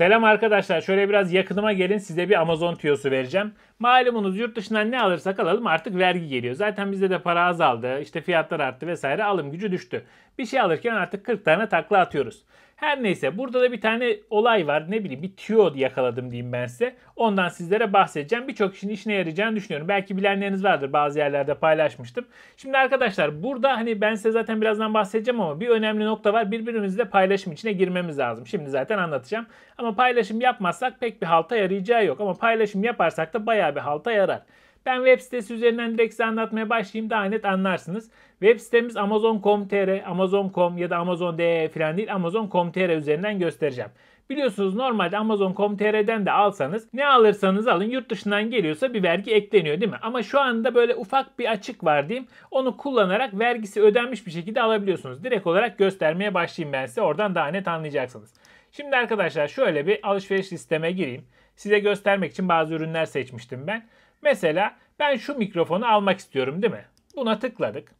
Selam arkadaşlar. Şöyle biraz yakınıma gelin size bir Amazon tüyosu vereceğim. Malumunuz yurt dışından ne alırsak alalım artık vergi geliyor. Zaten bizde de para azaldı, İşte fiyatlar arttı vesaire alım gücü düştü. Bir şey alırken artık 40 tane takla atıyoruz. Her neyse burada da bir tane olay var. Ne bileyim bir tüyo yakaladım diyeyim ben size. Ondan sizlere bahsedeceğim. Birçok kişinin işine yarayacağını düşünüyorum. Belki bilenleriniz vardır. Bazı yerlerde paylaşmıştım. Şimdi arkadaşlar burada hani ben size zaten birazdan bahsedeceğim ama bir önemli nokta var. Birbirimizle paylaşım içine girmemiz lazım. Şimdi zaten anlatacağım. Ama paylaşım yapmazsak pek bir halta yarayacağı yok. Ama paylaşım yaparsak da bayağı bir halta yarar. Ben web sitesi üzerinden direkt size anlatmaya başlayayım daha net anlarsınız. Web sitemiz Amazon.com.tr, Amazon.com ya da Amazon.de falan değil Amazon.com.tr üzerinden göstereceğim. Biliyorsunuz normalde Amazon.com.tr'den de alsanız ne alırsanız alın yurt dışından geliyorsa bir vergi ekleniyor değil mi? Ama şu anda böyle ufak bir açık var diyeyim. Onu kullanarak vergisi ödenmiş bir şekilde alabiliyorsunuz. Direkt olarak göstermeye başlayayım ben size. Oradan daha net anlayacaksınız. Şimdi arkadaşlar şöyle bir alışveriş sisteme gireyim. Size göstermek için bazı ürünler seçmiştim ben. Mesela ben şu mikrofonu almak istiyorum değil mi? Buna tıkladık.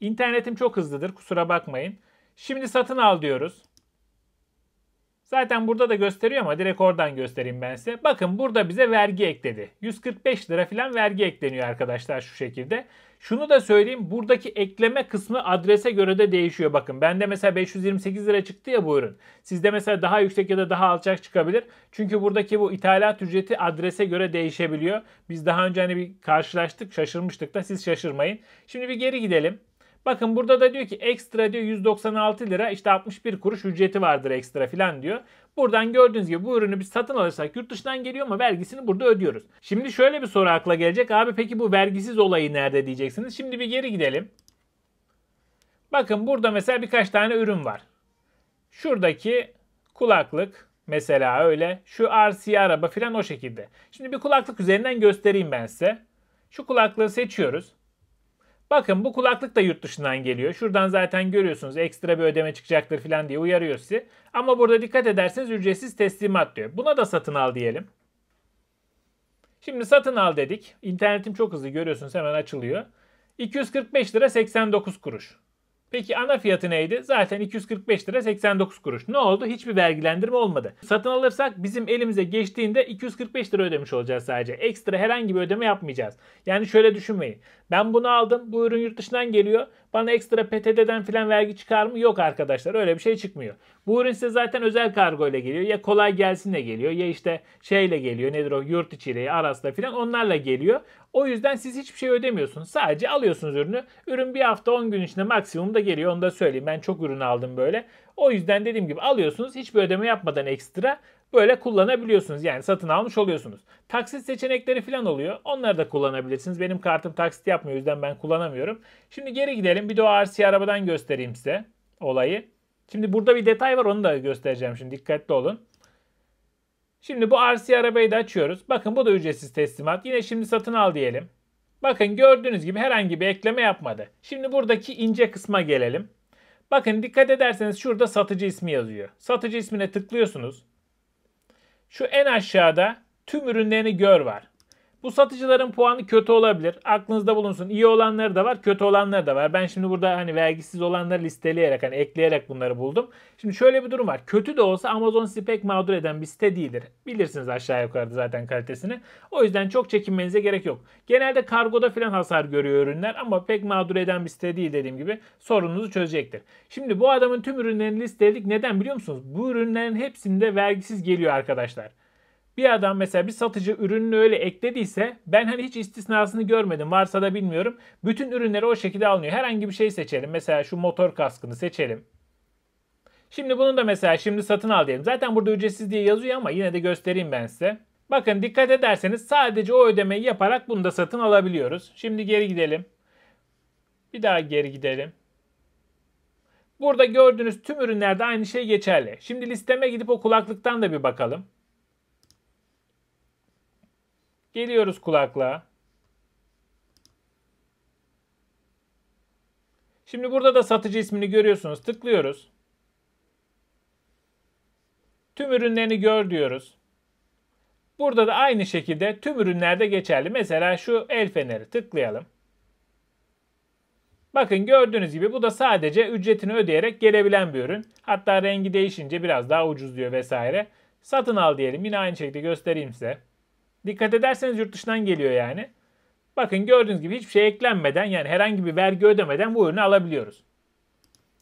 İnternetim çok hızlıdır kusura bakmayın. Şimdi satın al diyoruz. Zaten burada da gösteriyor ama direkt oradan göstereyim ben size. Bakın burada bize vergi ekledi. 145 lira falan vergi ekleniyor arkadaşlar şu şekilde. Şunu da söyleyeyim buradaki ekleme kısmı adrese göre de değişiyor. Bakın bende mesela 528 lira çıktı ya bu ürün. Sizde mesela daha yüksek ya da daha alçak çıkabilir. Çünkü buradaki bu ithalat ücreti adrese göre değişebiliyor. Biz daha önce hani bir karşılaştık şaşırmıştık da siz şaşırmayın. Şimdi bir geri gidelim. Bakın burada da diyor ki ekstra diyor 196 lira işte 61 kuruş ücreti vardır ekstra filan diyor. Buradan gördüğünüz gibi bu ürünü biz satın alırsak yurt dışından geliyor ama vergisini burada ödüyoruz. Şimdi şöyle bir soru akla gelecek. Abi peki bu vergisiz olayı nerede diyeceksiniz. Şimdi bir geri gidelim. Bakın burada mesela birkaç tane ürün var. Şuradaki kulaklık mesela öyle. Şu RC araba filan o şekilde. Şimdi bir kulaklık üzerinden göstereyim ben size. Şu kulaklığı seçiyoruz. Bakın bu kulaklık da yurt dışından geliyor. Şuradan zaten görüyorsunuz ekstra bir ödeme çıkacaktır falan diye uyarıyor sizi. Ama burada dikkat ederseniz ücretsiz teslimat diyor. Buna da satın al diyelim. Şimdi satın al dedik. İnternetim çok hızlı görüyorsunuz hemen açılıyor. 245 lira 89 kuruş. Peki ana fiyatı neydi? Zaten 245 lira 89 kuruş. Ne oldu? Hiçbir vergilendirme olmadı. Satın alırsak bizim elimize geçtiğinde 245 lira ödemiş olacağız sadece. Ekstra herhangi bir ödeme yapmayacağız. Yani şöyle düşünmeyin. Ben bunu aldım. Bu ürün yurt dışından geliyor. Bana ekstra PTT'den filan vergi çıkar mı? Yok arkadaşlar öyle bir şey çıkmıyor. Bu ürün size zaten özel kargo ile geliyor. Ya kolay gelsinle geliyor ya işte şeyle geliyor nedir o yurt içiyle Aras'la filan onlarla geliyor. O yüzden siz hiçbir şey ödemiyorsunuz. Sadece alıyorsunuz ürünü. Ürün bir hafta 10 gün içinde maksimum da geliyor onu da söyleyeyim. Ben çok ürün aldım böyle. O yüzden dediğim gibi alıyorsunuz hiçbir ödeme yapmadan ekstra böyle kullanabiliyorsunuz. Yani satın almış oluyorsunuz. Taksit seçenekleri falan oluyor. Onları da kullanabilirsiniz. Benim kartım taksit yapmıyor. O yüzden ben kullanamıyorum. Şimdi geri gidelim. Bir de o RC arabadan göstereyim size olayı. Şimdi burada bir detay var. Onu da göstereceğim şimdi. Dikkatli olun. Şimdi bu RC arabayı da açıyoruz. Bakın bu da ücretsiz teslimat. Yine şimdi satın al diyelim. Bakın gördüğünüz gibi herhangi bir ekleme yapmadı. Şimdi buradaki ince kısma gelelim. Bakın dikkat ederseniz şurada satıcı ismi yazıyor. Satıcı ismine tıklıyorsunuz. Şu en aşağıda tüm ürünlerini gör var. Bu satıcıların puanı kötü olabilir. Aklınızda bulunsun. İyi olanları da var, kötü olanları da var. Ben şimdi burada hani vergisiz olanları listeleyerek hani ekleyerek bunları buldum. Şimdi şöyle bir durum var. Kötü de olsa Amazon sizi mağdur eden bir site değildir. Bilirsiniz aşağı yukarıda zaten kalitesini. O yüzden çok çekinmenize gerek yok. Genelde kargoda filan hasar görüyor ürünler ama pek mağdur eden bir site değil dediğim gibi sorununuzu çözecektir. Şimdi bu adamın tüm ürünlerini listeledik. Neden biliyor musunuz? Bu ürünlerin hepsinde vergisiz geliyor arkadaşlar. Bir adam mesela bir satıcı ürününü öyle eklediyse ben hani hiç istisnasını görmedim. Varsa da bilmiyorum. Bütün ürünleri o şekilde alınıyor. Herhangi bir şey seçelim. Mesela şu motor kaskını seçelim. Şimdi bunu da mesela şimdi satın al diyelim. Zaten burada ücretsiz diye yazıyor ama yine de göstereyim ben size. Bakın dikkat ederseniz sadece o ödemeyi yaparak bunu da satın alabiliyoruz. Şimdi geri gidelim. Bir daha geri gidelim. Burada gördüğünüz tüm ürünlerde aynı şey geçerli. Şimdi listeme gidip o kulaklıktan da bir bakalım. Geliyoruz kulakla. Şimdi burada da satıcı ismini görüyorsunuz. Tıklıyoruz. Tüm ürünlerini gör diyoruz. Burada da aynı şekilde tüm ürünlerde geçerli. Mesela şu el feneri tıklayalım. Bakın gördüğünüz gibi bu da sadece ücretini ödeyerek gelebilen bir ürün. Hatta rengi değişince biraz daha ucuz diyor vesaire. Satın al diyelim. Yine aynı şekilde göstereyim size. Dikkat ederseniz yurt dışından geliyor yani. Bakın gördüğünüz gibi hiçbir şey eklenmeden yani herhangi bir vergi ödemeden bu ürünü alabiliyoruz.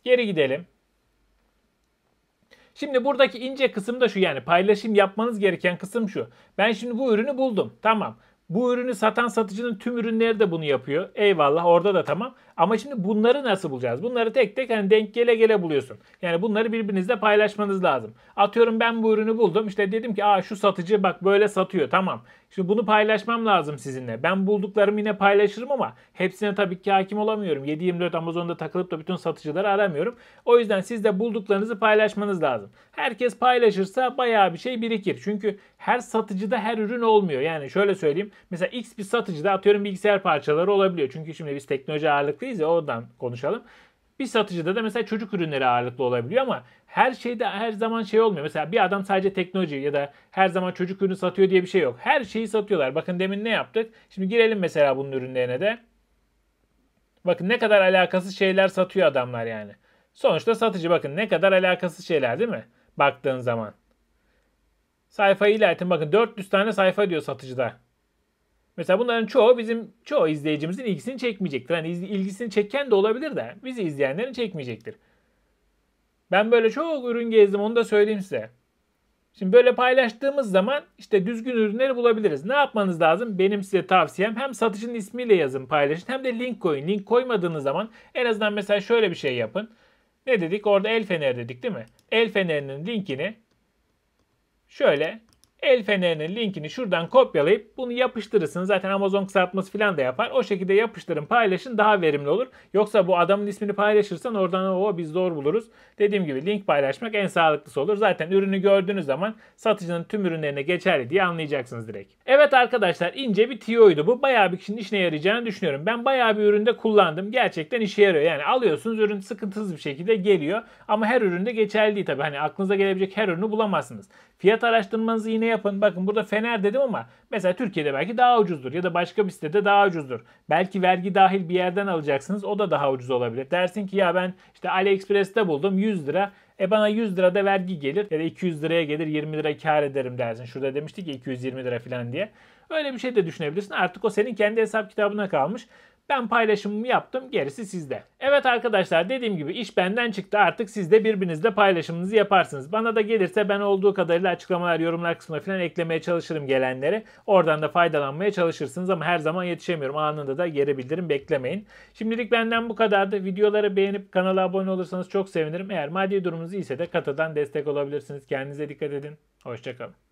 Geri gidelim. Şimdi buradaki ince kısım da şu yani paylaşım yapmanız gereken kısım şu. Ben şimdi bu ürünü buldum. Tamam. Bu ürünü satan satıcının tüm ürünleri de bunu yapıyor. Eyvallah orada da tamam. Ama şimdi bunları nasıl bulacağız? Bunları tek tek hani denk gele gele buluyorsun. Yani bunları birbirinizle paylaşmanız lazım. Atıyorum ben bu ürünü buldum. İşte dedim ki aa şu satıcı bak böyle satıyor tamam. Şimdi bunu paylaşmam lazım sizinle. Ben bulduklarımı yine paylaşırım ama hepsine tabii ki hakim olamıyorum. 7-24 Amazon'da takılıp da bütün satıcıları aramıyorum. O yüzden siz de bulduklarınızı paylaşmanız lazım. Herkes paylaşırsa bayağı bir şey birikir. Çünkü her satıcıda her ürün olmuyor. Yani şöyle söyleyeyim. Mesela X bir satıcıda atıyorum bilgisayar parçaları olabiliyor. Çünkü şimdi biz teknoloji ağırlıklı örnekteyiz ya oradan konuşalım. Bir satıcıda da mesela çocuk ürünleri ağırlıklı olabiliyor ama her şeyde her zaman şey olmuyor. Mesela bir adam sadece teknoloji ya da her zaman çocuk ürünü satıyor diye bir şey yok. Her şeyi satıyorlar. Bakın demin ne yaptık? Şimdi girelim mesela bunun ürünlerine de. Bakın ne kadar alakasız şeyler satıyor adamlar yani. Sonuçta satıcı bakın ne kadar alakasız şeyler değil mi? Baktığın zaman. Sayfayı ilerletin bakın 400 tane sayfa diyor satıcıda. Mesela bunların çoğu bizim çoğu izleyicimizin ilgisini çekmeyecektir. Hani ilgisini çeken de olabilir de bizi izleyenlerin çekmeyecektir. Ben böyle çok ürün gezdim onu da söyleyeyim size. Şimdi böyle paylaştığımız zaman işte düzgün ürünleri bulabiliriz. Ne yapmanız lazım? Benim size tavsiyem hem satışın ismiyle yazın paylaşın hem de link koyun. Link koymadığınız zaman en azından mesela şöyle bir şey yapın. Ne dedik? Orada el fener dedik değil mi? El fenerinin linkini şöyle El fenerinin linkini şuradan kopyalayıp bunu yapıştırırsın. Zaten Amazon kısaltması falan da yapar. O şekilde yapıştırın paylaşın daha verimli olur. Yoksa bu adamın ismini paylaşırsan oradan o biz zor buluruz. Dediğim gibi link paylaşmak en sağlıklısı olur. Zaten ürünü gördüğünüz zaman satıcının tüm ürünlerine geçerli diye anlayacaksınız direkt. Evet arkadaşlar ince bir tiyoydu bu. Bayağı bir kişinin işine yarayacağını düşünüyorum. Ben bayağı bir üründe kullandım. Gerçekten işe yarıyor. Yani alıyorsunuz ürün sıkıntısız bir şekilde geliyor. Ama her üründe geçerli değil tabii. Hani aklınıza gelebilecek her ürünü bulamazsınız. Fiyat araştırmanızı yine yapın. Bakın burada Fener dedim ama mesela Türkiye'de belki daha ucuzdur ya da başka bir sitede daha ucuzdur. Belki vergi dahil bir yerden alacaksınız o da daha ucuz olabilir. Dersin ki ya ben işte AliExpress'te buldum 100 lira. E bana 100 lirada vergi gelir ya da 200 liraya gelir 20 lira kar ederim dersin. Şurada demiştik ya 220 lira falan diye. Öyle bir şey de düşünebilirsin. Artık o senin kendi hesap kitabına kalmış. Ben paylaşımımı yaptım gerisi sizde. Evet arkadaşlar dediğim gibi iş benden çıktı artık siz de birbirinizle paylaşımınızı yaparsınız. Bana da gelirse ben olduğu kadarıyla açıklamalar yorumlar kısmına falan eklemeye çalışırım gelenleri. Oradan da faydalanmaya çalışırsınız ama her zaman yetişemiyorum. Anında da geri bildirim beklemeyin. Şimdilik benden bu kadardı. Videoları beğenip kanala abone olursanız çok sevinirim. Eğer maddi durumunuz iyiyse de katadan destek olabilirsiniz. Kendinize dikkat edin. Hoşçakalın.